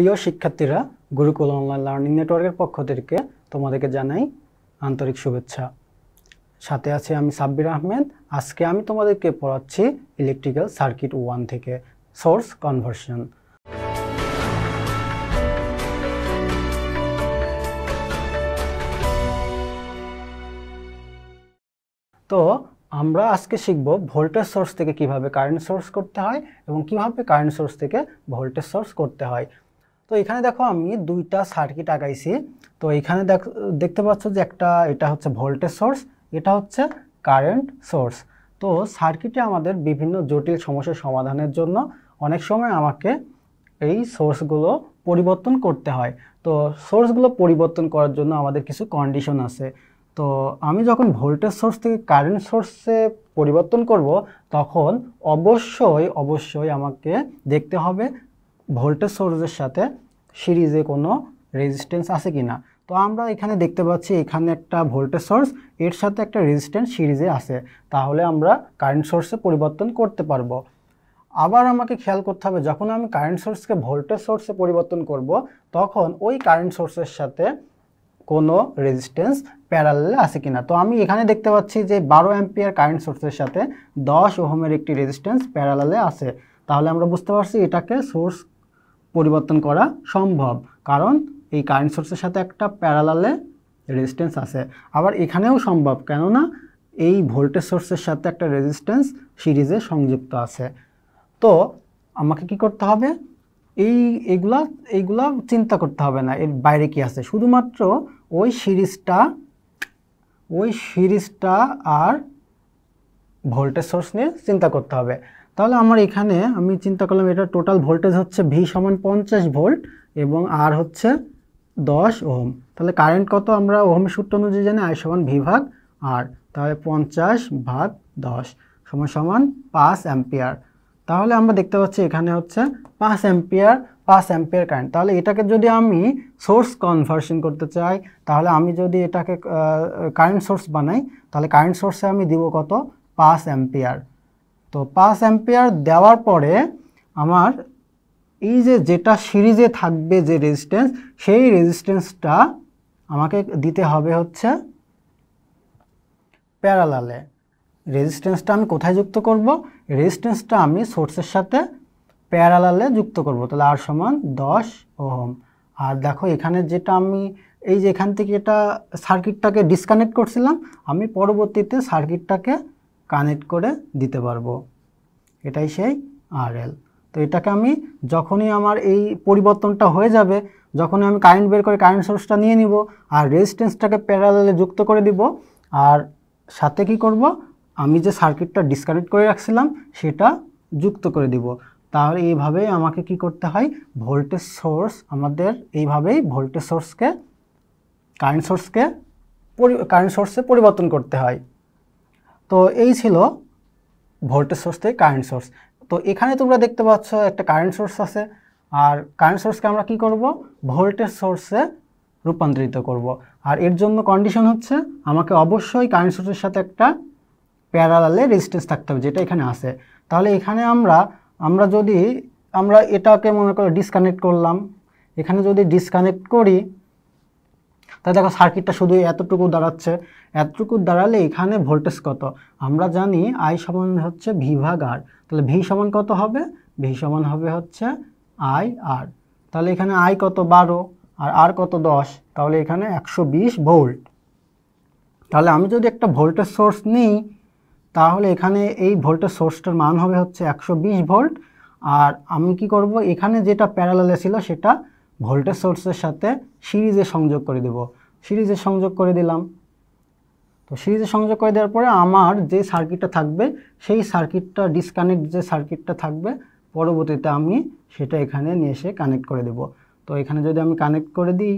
প্রিয় শিক্ষার্থীরা Gurukul online learning নেটওয়ার্কের পক্ষ থেকে তোমাদেরকে জানাই আন্তরিক শুভেচ্ছা সাথে আছে আমি সাব্বির আহমেদ আজকে আমি তোমাদেরকে পড়াচ্ছি ইলেকট্রিক্যাল সার্কিট ওয়ান থেকে সোর্স কনভার্সন তো আমরা আজকে শিখব ভোল্টেজ সোর্স থেকে কিভাবে কারেন্ট সোর্স করতে হয় এবং কিভাবে কারেন্ট সোর্স থেকে ভোল্টেজ সোর্স করতে হয় তো এখানে দেখো আমি দুইটা সার্কিট আগাইছি তো এখানে দেখতে পাচ্ছ যে একটা এটা হচ্ছে ভোল্টেজ সোর্স এটা হচ্ছে কারেন্ট সোর্স তো সার্কিটে আমাদের বিভিন্ন জটিল সমস্যার সমাধানের জন্য অনেক সময় আমাকে এই সোর্সগুলো পরিবর্তন করতে হয় তো সোর্সগুলো পরিবর্তন করার জন্য আমাদের কিছু কন্ডিশন আছে তো আমি যখন ভোল্টেজ সোর্স থেকে কারেন্ট সোর্সে পরিবর্তন করব তখন অবশ্যই অবশ্যই আমাকে দেখতে হবে ভোল্টেজ সোর্সের সাথে সিরিজে কোনো রেজিস্ট্যান্স আছে কি না তো আমরা এখানে দেখতে পাচ্ছি এখানে একটা ভোল্টেজ সোর্স এর সাথে একটা রেজিস্ট্যান্স সিরিজে আছে তাহলে আমরা কারেন্ট সোর্সে পরিবর্তন করতে পারবো আবার আমাকে খেয়াল করতে হবে যখন আমি কারেন্ট সোর্সকে ভোল্টেজ সোর্সে পরিবর্তন করব তখন ওই কারেন্ট সোর্সের সাথে কোনো রেজিস্ট্যান্স প্যারালে আছে কিনা তো আমি এখানে দেখতে পাচ্ছি যে বারো অ্যাম্পিয়ার কারেন্ট সোর্সের সাথে দশ ওহোমের একটি রেজিস্ট্যান্স প্যারালালে আছে তাহলে আমরা বুঝতে পারছি এটাকে সোর্স পরিবর্তন করা সম্ভব কারণ এই কারেন্ট সোর্সের সাথে একটা প্যারালালে রেজিস্ট্যান্স আছে আবার এখানেও সম্ভব কেননা এই ভোল্টেজ সোর্সের সাথে একটা রেজিস্ট্যান্স সিরিজে সংযুক্ত আছে তো আমাকে কি করতে হবে এই এইগুলা এইগুলা চিন্তা করতে হবে না এর বাইরে কি আছে শুধুমাত্র ওই সিরিজটা ওই সিরিজটা আর ভোল্টেজ সোর্স নিয়ে চিন্তা করতে হবে তাহলে আমার এখানে আমি চিন্তা করলাম এটা টোটাল ভোল্টেজ হচ্ছে ভি সমান পঞ্চাশ ভোল্ট এবং আর হচ্ছে দশ ওহম তাহলে কারেন্ট কত আমরা ওহম সূত্র অনুযায়ী জানি আই সমান ভি ভাগ আর তাহলে পঞ্চাশ ভাগ দশ সমান সমান পাঁচ অ্যাম্পিয়ার তাহলে আমরা দেখতে পাচ্ছি এখানে হচ্ছে পাঁচ অ্যাম্পিয়ার পাঁচ অ্যাম্পিয়ার কারেন্ট তাহলে এটাকে যদি আমি সোর্স কনভার্সন করতে চাই তাহলে আমি যদি এটাকে কারেন্ট সোর্স বানাই তাহলে কারেন্ট সোর্সে আমি দিব কত পাঁচ অ্যাম্পিয়ার তো পাঁচ অ্যাম্পিয়ার দেওয়ার পরে আমার এই যে যেটা সিরিজে থাকবে যে রেজিস্ট্যান্স সেই রেজিস্ট্যান্সটা আমাকে দিতে হবে হচ্ছে প্যারালালে রেজিস্ট্যান্সটা আমি কোথায় যুক্ত করব রেজিস্ট্যান্সটা আমি সোর্সের সাথে প্যারালালে যুক্ত করব তাহলে আর সমান দশ ওহম আর দেখো এখানে যেটা আমি এই যে এখান থেকে এটা সার্কিটটাকে ডিসকানেক্ট করছিলাম আমি পরবর্তীতে সার্কিটটাকে কানেক্ট করে দিতে পারবো এটাই সেই আরএল তো এটাকে আমি যখনই আমার এই পরিবর্তনটা হয়ে যাবে যখনই আমি কারেন্ট বের করে কারেন্ট সোর্সটা নিয়ে নিব আর রেজিস্ট্যান্সটাকে প্যারালালে যুক্ত করে দিব আর সাথে কি করব আমি যে সার্কিটটা ডিসকানেক্ট করে রাখছিলাম সেটা যুক্ত করে দিব তাহলে এইভাবেই আমাকে কি করতে হয় ভোল্টেজ সোর্স আমাদের এইভাবেই ভোল্টেজ সোর্সকে কারেন্ট সোর্সকে কারেন্ট সোর্সে পরিবর্তন করতে হয় তো এই ছিল ভোল্টেজ সোর্স থেকে কারেন্ট সোর্স তো এখানে তোমরা দেখতে পাচ্ছ একটা কারেন্ট সোর্স আছে আর কারেন্ট সোর্সকে আমরা কি করব ভোল্টেজ সোর্সে রূপান্তরিত করব। আর এর জন্য কন্ডিশন হচ্ছে আমাকে অবশ্যই কারেন্ট সোর্সের সাথে একটা প্যারালালে রেজিস্টেন্স থাকতে হবে যেটা এখানে আছে তাহলে এখানে আমরা আমরা যদি আমরা এটাকে মনে করো ডিসকানেক্ট করলাম এখানে যদি ডিসকানেক্ট করি তাই দেখো সার্কিটটা শুধু এতটুকু দাঁড়াচ্ছে এতটুকু দাঁড়ালে এখানে ভোল্টেজ কত আমরা জানি আই সমান হচ্ছে ভি ভাগ আর তাহলে ভি সমান কত হবে ভি সমান হবে হচ্ছে আই আর তাহলে এখানে আই কত বারো আর আর কত দশ তাহলে এখানে একশো বিশ ভোল্ট তাহলে আমি যদি একটা ভোল্টেজ সোর্স নিই তাহলে এখানে এই ভোল্টেজ সোর্সটার মান হবে হচ্ছে একশো ভোল্ট আর আমি কি করব এখানে যেটা প্যারালালে ছিল সেটা ভোল্টেজ সোর্সের সাথে সিরিজে সংযোগ করে দেব সিরিজে সংযোগ করে দিলাম তো সিরিজে সংযোগ করে দেওয়ার পরে আমার যে সার্কিটটা থাকবে সেই সার্কিটটা ডিসকানেক্ট যে সার্কিটটা থাকবে পরবর্তীতে আমি সেটা এখানে নিয়ে এসে কানেক্ট করে দেব তো এখানে যদি আমি কানেক্ট করে দিই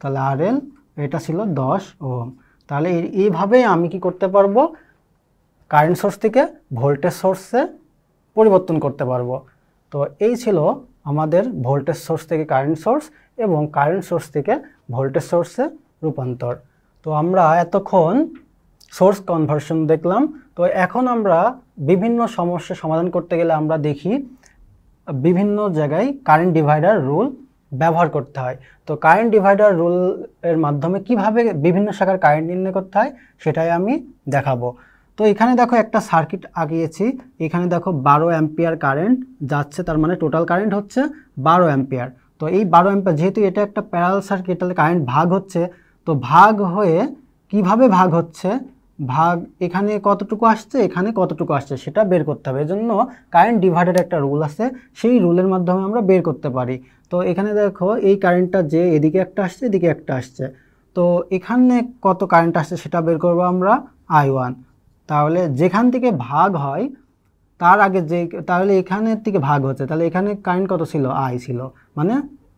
তাহলে আর এটা ছিল দশ ও তাহলে এইভাবেই আমি কি করতে পারবো কারেন্ট সোর্স থেকে ভোল্টেজ সোর্সে পরিবর্তন করতে পারবো তো এই ছিল আমাদের ভোল্টেজ সোর্স থেকে কারেন্ট সোর্স এবং কারেন্ট সোর্স থেকে ভোল্টেজ সোর্সে রূপান্তর তো আমরা এতক্ষণ সোর্স কনভার্সন দেখলাম তো এখন আমরা বিভিন্ন সমস্যা সমাধান করতে গেলে আমরা দেখি বিভিন্ন জায়গায় কারেন্ট ডিভাইডার রুল ব্যবহার করতে হয় তো কারেন্ট ডিভাইডার রুল এর মাধ্যমে কিভাবে বিভিন্ন শাখার কারেন্ট নির্ণয় করতে হয় সেটাই আমি দেখাবো তো এখানে দেখো একটা সার্কিট আঁকিয়েছি এখানে দেখো বারো অ্যাম্পিয়ার কারেন্ট যাচ্ছে তার মানে টোটাল কারেন্ট হচ্ছে বারো অ্যাম্পিয়ার তো এই বারো অ্যাম্পিয়ার যেহেতু এটা একটা প্যারাল সার্কিট তাহলে কারেন্ট ভাগ হচ্ছে তো ভাগ হয়ে কিভাবে ভাগ হচ্ছে ভাগ এখানে কতটুকু আসছে এখানে কতটুকু আসছে সেটা বের করতে হবে এজন্য কারেন্ট ডিভাইডের একটা রুল আছে সেই রুলের মাধ্যমে আমরা বের করতে পারি তো এখানে দেখো এই কারেন্টটা যে এদিকে একটা আসছে এদিকে একটা আসছে তো এখানে কত কারেন্ট আসছে সেটা বের করবো আমরা আই ওয়ান তাহলে যেখান থেকে ভাগ হয় তার আগে যে তাহলে এখানের থেকে ভাগ হচ্ছে তাহলে এখানে কারেন্ট কত ছিল আই ছিল মানে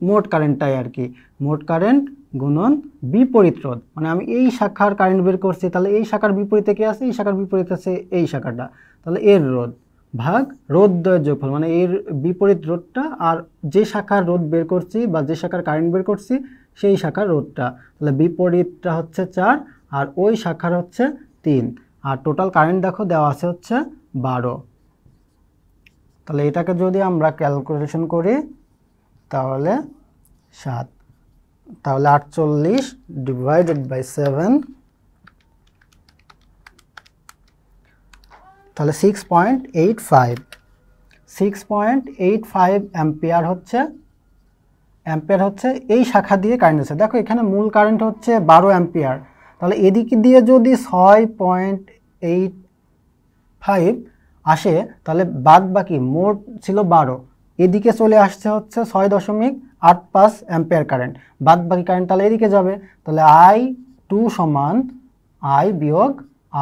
মোট কারেন্টটাই আর কি মোট কারেন্ট গুণন বিপরীত রোধ মানে আমি এই শাখার কারেন্ট বের করছি তাহলে এই শাখার বিপরীতে কে আছে এই শাখার বিপরীতে আছে এই শাখাটা তাহলে এর রোধ ভাগ রোধ দ্বয়ের যোগফল মানে এর বিপরীত রোধটা আর যে শাখার রোদ বের করছি বা যে শাখার কারেন্ট বের করছি সেই শাখার রোধটা তাহলে বিপরীতটা হচ্ছে চার আর ওই শাখার হচ্ছে তিন আর টোটাল কারেন্ট দেখো দেওয়া আছে হচ্ছে বারো তাহলে এটাকে যদি আমরা ক্যালকুলেশন করি তাহলে সাত তাহলে আটচল্লিশ ডিভাইডেড বাই সেভেন তাহলে six point eight five six point eight five ampere হচ্ছে অ্যাম্পিয়ার হচ্ছে এই শাখা দিয়ে কারেন্ট হচ্ছে দেখো এখানে মূল কারেন্ট হচ্ছে বারো অ্যাম্পিয়ার তাহলে এদিক দিয়ে যদি ছয় পয়েন্ট এইট ফাইভ আসে তাহলে বাদ বাকি মোট ছিল বারো এদিকে চলে আসছে হচ্ছে ছয় দশমিক আট পাঁচ অ্যাম্পেয়ার কারেন্ট বাদ বাকি কারেন্ট তাহলে এদিকে যাবে তাহলে আই টু সমান আই বিয়োগ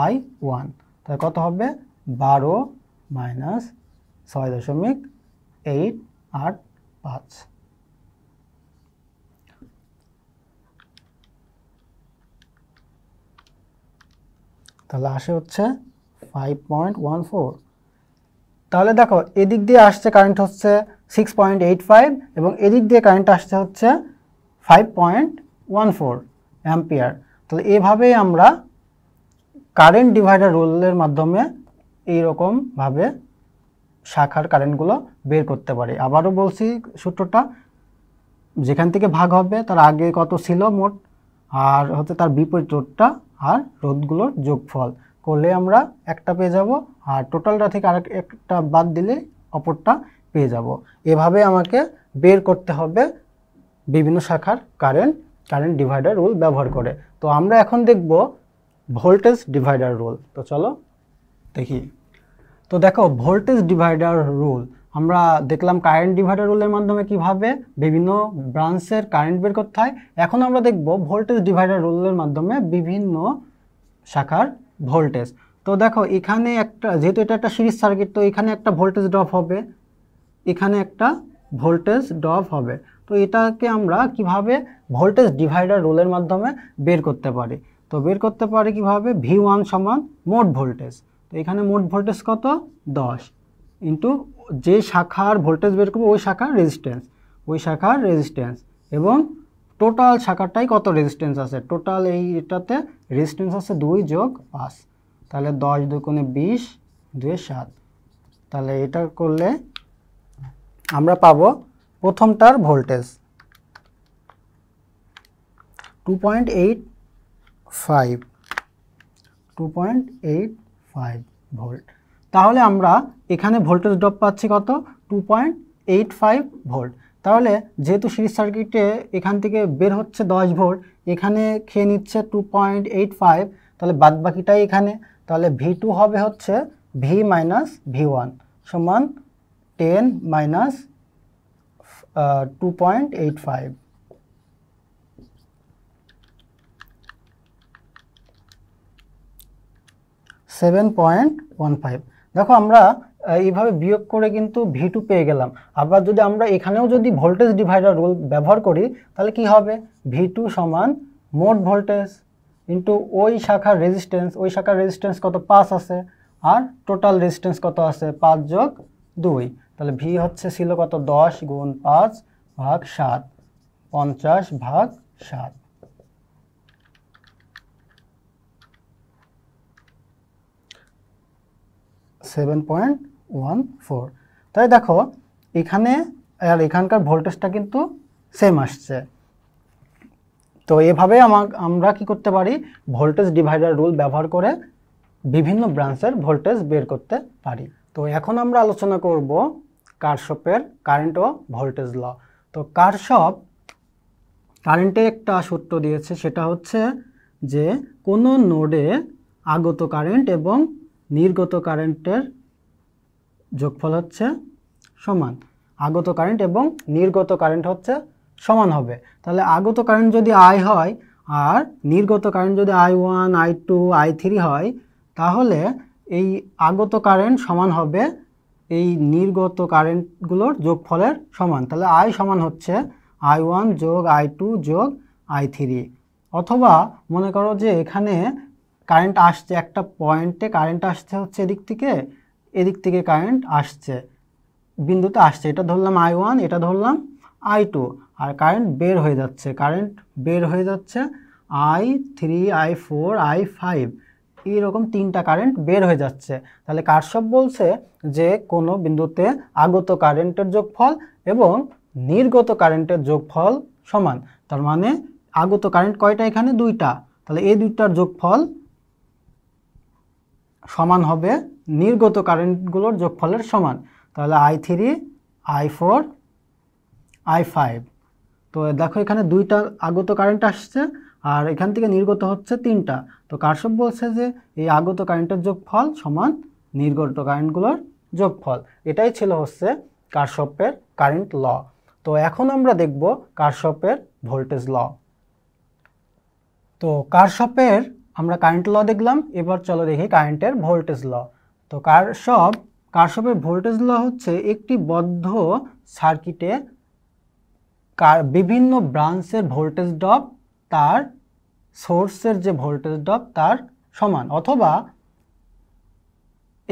আই ওয়ান তাহলে কত হবে বারো মাইনাস ছয় দশমিক এইট আট পাঁচ তাহলে আসে হচ্ছে ফাইভ পয়েন্ট ওয়ান ফোর তাহলে দেখো এদিক দিয়ে আসছে কারেন্ট হচ্ছে সিক্স পয়েন্ট এইট ফাইভ এবং এদিক দিয়ে কারেন্ট আসছে হচ্ছে five point one four ampere তাহলে এভাবেই আমরা কারেন্ট ডিভাইডার রোলের মাধ্যমে এই রকমভাবে শাখার কারেন্টগুলো বের করতে পারি আবারও বলছি সূত্রটা যেখান থেকে ভাগ হবে তার আগে কত ছিল মোট আর হচ্ছে তার বিপরীত রোডটা আর রোদগুলোর যোগফল করলে আমরা একটা পেয়ে যাব আর টোটালটা থেকে আরেক একটা বাদ দিলে অপরটা পেয়ে যাব এভাবে আমাকে বের করতে হবে বিভিন্ন শাখার কারেন্ট কারেন্ট ডিভাইডার রুল ব্যবহার করে তো আমরা এখন দেখব ভোল্টেজ ডিভাইডার রুল তো চলো দেখি তো দেখো ভোল্টেজ ডিভাইডার রুল আমরা দেখলাম কারেন্ট ডিভাইডার রুলের মাধ্যমে কিভাবে বিভিন্ন ব্রাঞ্চের কারেন্ট বের করতে হয় এখন আমরা দেখব ভোল্টেজ ডিভাইডার রুলের মাধ্যমে বিভিন্ন শাখার ভোল্টেজ তো দেখো এখানে একটা যেহেতু এটা একটা সিরিজ সার্কিট তো এখানে একটা ভোল্টেজ ড্রপ হবে এখানে একটা ভোল্টেজ ড্রপ হবে তো এটাকে আমরা কিভাবে ভোল্টেজ ডিভাইডার রুলের মাধ্যমে বের করতে পারি তো বের করতে পারি কিভাবে ভি ওয়ান সমান মোট ভোল্টেজ তো এখানে মোট ভোল্টেজ কত দশ ইন্টু যে শাখার ভোল্টেজ বের করবো ওই শাখার রেজিস্ট্যান্স ওই শাখার রেজিস্ট্যান্স এবং টোটাল শাখাটাই কত রেজিস্ট্যান্স আছে টোটাল এই এটাতে রেজিস্ট্যান্স আছে দুই যোগ পাঁচ তাহলে দশ দুকোণে বিশ দুয়ে সাত তাহলে এটা করলে আমরা পাব প্রথমটার voltage two point eight five two point eight five volt তাহলে আমরা এখানে ভোল্টেজ ড্রপ পাচ্ছি কত two point eight five volt তাহলে যেহেতু সিরিজ সার্কিটে এখান থেকে বের হচ্ছে দশ ভোল্ট এখানে খেয়ে নিচ্ছে টু পয়েন্ট এইট ফাইভ তাহলে বাদবাকিটাই এখানে তাহলে ভি টু হবে হচ্ছে ভি মাইনাস ভি ওয়ান সমান ten minus two point eight five seven point one five দেখো আমরা এইভাবে বিয়োগ করে কিন্তু ভি টু পেয়ে গেলাম আবার যদি আমরা এখানেও যদি ভোল্টেজ ডিভাইডার রুল ব্যবহার করি তাহলে কি হবে ভি টু সমান মোট ভোল্টেজ ইন্টু ওই শাখার রেজিস্টেন্স ওই শাখার রেজিস্ট্যান্স কত পাঁচ আছে আর টোটাল রেজিস্টেন্স কত আছে পাঁচ যোগ দুই তাহলে ভি হচ্ছে ছিল কত দশ গুণ পাঁচ ভাগ সাত পঞ্চাশ ভাগ সাত সেভেন পয়েন্ট ওয়ান ফোর তাই দেখো এখানে আর এখানকার ভোল্টেজটা কিন্তু সেম আসছে তো এভাবে আমরা কি করতে পারি ভোল্টেজ ডিভাইডার রুল ব্যবহার করে বিভিন্ন ব্রাঞ্চের ভোল্টেজ বের করতে পারি তো এখন আমরা আলোচনা করব কারশপের কারেন্ট ও ভোল্টেজ ল তো কারশপ কারেন্টে একটা সূত্র দিয়েছে সেটা হচ্ছে যে কোনো নোডে আগত কারেন্ট এবং নির্গত কারেন্টের যোগফল হচ্ছে সমান আগত কারেন্ট এবং নির্গত কারেন্ট হচ্ছে সমান হবে তাহলে আগত কারেন্ট যদি আই হয় আর নির্গত কারেন্ট যদি I one I two I three হয় তাহলে এই আগত কারেন্ট সমান হবে এই নির্গত কারেন্টগুলোর যোগফলের সমান তাহলে আই সমান হচ্ছে আই ওয়ান যোগ আই টু যোগ আই থ্রি অথবা মনে করো যে এখানে কারেন্ট আসছে একটা পয়েন্টে কারেন্ট আসছে হচ্ছে এদিক থেকে এদিক থেকে কারেন্ট আসছে বিন্দুতে আসছে এটা ধরলাম আই ওয়ান এটা ধরলাম আই টু আর কারেন্ট বের হয়ে যাচ্ছে কারেন্ট বের হয়ে যাচ্ছে I three I four I five এইরকম তিনটা কারেন্ট বের হয়ে যাচ্ছে তাহলে সব বলছে যে কোনো বিন্দুতে আগত কারেন্টের যোগফল এবং নির্গত কারেন্টের যোগফল সমান তার মানে আগত কারেন্ট কয়টা এখানে দুইটা তাহলে এই দুইটার যোগফল সমান হবে নির্গত কারেন্টগুলোর যোগফলের সমান তাহলে I three I four I five তো দেখো এখানে দুইটা আগত কারেন্ট আসছে আর এখান থেকে নির্গত হচ্ছে তিনটা তো কাশ্যপ বলছে যে এই আগত কারেন্টের যোগফল সমান নির্গত কারেন্টগুলোর যোগফল এটাই ছিল হচ্ছে কারশপের কারেন্ট ল তো এখন আমরা দেখব কারশপের ভোল্টেজ ল তো কারশপের আমরা কারেন্ট ল দেখলাম এবার চলো দেখি কারেন্টের ভোল্টেজ ল তো কার সব কারশপের ভোল্টেজ ল হচ্ছে একটি বদ্ধ সার্কিটে কার বিভিন্ন ব্রাঞ্চের ভোল্টেজ ড্রপ তার সোর্সের যে ভোল্টেজ ড্রপ তার সমান অথবা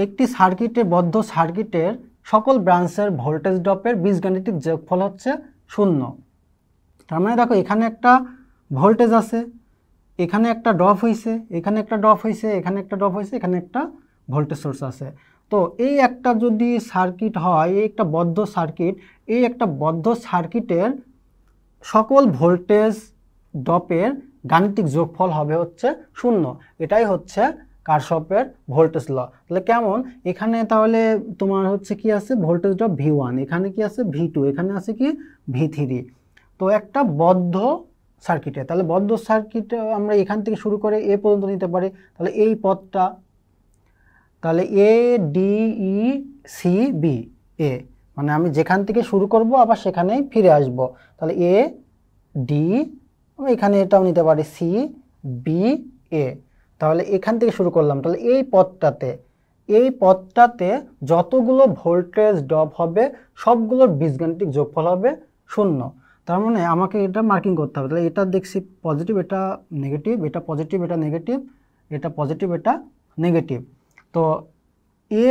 একটি সার্কিটে বদ্ধ সার্কিটের সকল ব্রাঞ্চের ভোল্টেজ ড্রপের বীজগাণিতিক যোগফল হচ্ছে শূন্য তার মানে দেখো এখানে একটা ভোল্টেজ আছে এখানে একটা ড্রপ হয়েছে এখানে একটা ড্রপ হয়েছে এখানে একটা ড্রপ হয়েছে এখানে একটা ভোল্টেজ সোর্স আছে তো এই একটা যদি সার্কিট হয় এই একটা বদ্ধ সার্কিট এই একটা বদ্ধ সার্কিটের সকল ভোল্টেজ ড্রপের গাণিতিক যোগফল হবে হচ্ছে শূন্য এটাই হচ্ছে কারশপের ভোল্টেজ ল তাহলে কেমন এখানে তাহলে তোমার হচ্ছে কি আছে ভোল্টেজ ড্রপ ভি ওয়ান এখানে কি আছে ভি টু এখানে আছে কি ভি থ্রি তো একটা বদ্ধ সার্কিটে তাহলে বদ্ধ সার্কিট আমরা এখান থেকে শুরু করে এ পর্যন্ত নিতে পারি তাহলে এই পথটা তাহলে A D E C B A মানে আমি যেখান থেকে শুরু করব আবার সেখানেই ফিরে আসব তাহলে এ ডি আমি এখানে এটাও নিতে পারি সি বি এ তাহলে এখান থেকে শুরু করলাম তাহলে এই পথটাতে এই পথটাতে যতগুলো ভোল্টেজ ড্রপ হবে সবগুলোর বীজগাণিতিক যোগফল হবে শূন্য তার মানে আমাকে এটা মার্কিং করতে হবে তাহলে এটা দেখছি পজিটিভ এটা নেগেটিভ এটা পজিটিভ এটা নেগেটিভ এটা পজিটিভ এটা নেগেটিভ তো A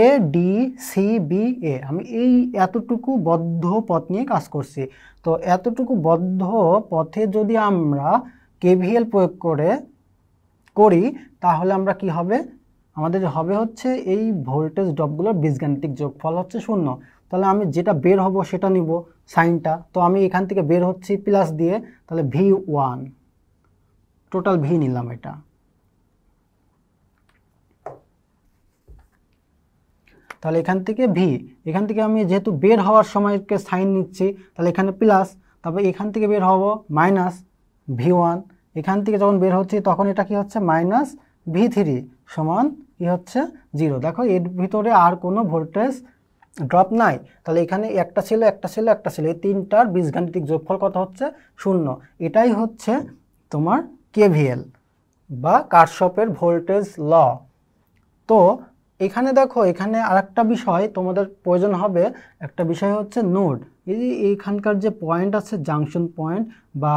A D C B A আমি এই এতটুকু বদ্ধ পথ নিয়ে কাজ করছি তো এতটুকু বদ্ধ পথে যদি আমরা কেভিএল প্রয়োগ করে করি তাহলে আমরা কি হবে আমাদের হবে হচ্ছে এই ভোল্টেজ ড্রপগুলোর বীজগাণিতিক যোগফল হচ্ছে শূন্য তাহলে আমি যেটা বের হব সেটা নিব সাইনটা তো আমি এখান থেকে বের হচ্ছি প্লাস দিয়ে তাহলে ভি ওয়ান টোটাল ভি নিলাম এটা তাহলে এখান থেকে ভি এখান থেকে আমি যেহেতু বের হওয়ার সময়কে সাইন নিচ্ছি তাহলে এখানে প্লাস তারপর এখান থেকে বের হব মাইনাস ভি ওয়ান এখান থেকে যখন বের হচ্ছি তখন এটা কি হচ্ছে মাইনাস ভি থ্রি সমান কী হচ্ছে জিরো দেখো এর ভিতরে আর কোনো ভোল্টেজ ড্রপ নাই তাহলে এখানে একটা ছিল একটা ছিল একটা ছিল এই তিনটার বীজগাণিতিক যোগফল কত হচ্ছে শূন্য এটাই হচ্ছে তোমার কেভিএল বা কারশপের ভোল্টেজ ল তো এখানে দেখো এখানে আরেকটা বিষয় তোমাদের প্রয়োজন হবে একটা বিষয় হচ্ছে নোড এই এইখানকার যে পয়েন্ট আছে জাংশন পয়েন্ট বা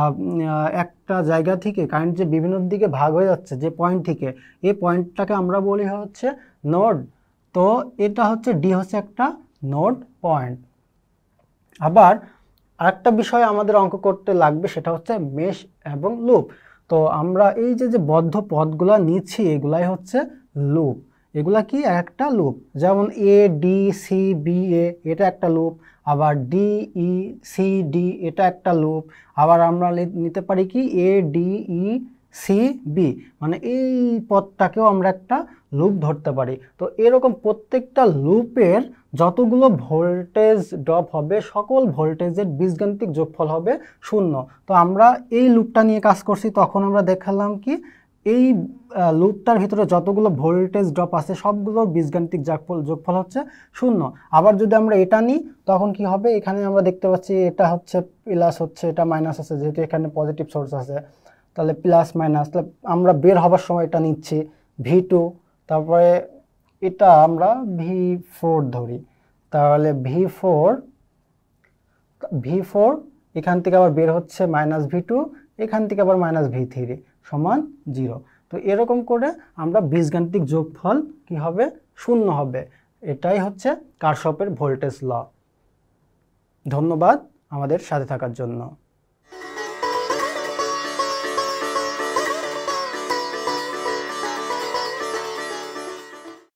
একটা জায়গা থেকে কারেন্ট যে বিভিন্ন দিকে ভাগ হয়ে যাচ্ছে যে পয়েন্ট থেকে এই পয়েন্টটাকে আমরা বলি হচ্ছে নোড তো এটা হচ্ছে ডি হচ্ছে একটা নোড পয়েন্ট আবার আরেকটা বিষয় আমাদের অঙ্ক করতে লাগবে সেটা হচ্ছে মেশ এবং লুপ তো আমরা এই যে যে বদ্ধ পদগুলো নিচ্ছি এগুলাই হচ্ছে লুপ এগুলা কি একটা লুপ যেমন A D C B A এটা একটা লুপ আবার ডি ই সি ডি এটা একটা লুপ আবার আমরা নিতে পারি কি A D E C B মানে এই পথটাকেও আমরা একটা লুপ ধরতে পারি তো এরকম প্রত্যেকটা লুপের যতগুলো ভোল্টেজ ড্রপ হবে সকল ভোল্টেজের বীজগান্তিক যোগফল হবে শূন্য তো আমরা এই লুপটা নিয়ে কাজ করছি তখন আমরা দেখালাম কি এই লুপটার ভিতরে যতগুলো ভোল্টেজ ড্রপ আছে সবগুলোর বীজগান্তিক যোগফল যোগফল হচ্ছে শূন্য আবার যদি আমরা এটা নিই তখন কি হবে এখানে আমরা দেখতে পাচ্ছি এটা হচ্ছে প্লাস হচ্ছে এটা মাইনাস আছে যেহেতু এখানে পজিটিভ সোর্স আছে তাহলে প্লাস মাইনাস তাহলে আমরা বের হবার সময় এটা নিচ্ছি ভি টু তারপরে এটা আমরা ভি ফোর ধরি তাহলে ভি ফোর ভি ফোর এখান থেকে আবার বের হচ্ছে মাইনাস ভি টু এখান থেকে আবার মাইনাস ভি থ্রি সমান জিরো তো এরকম করে আমরা বীজগাণিতিক যোগফল কি হবে শূন্য হবে এটাই হচ্ছে কারশপের ভোল্টেজ ল ধন্যবাদ আমাদের সাথে থাকার জন্য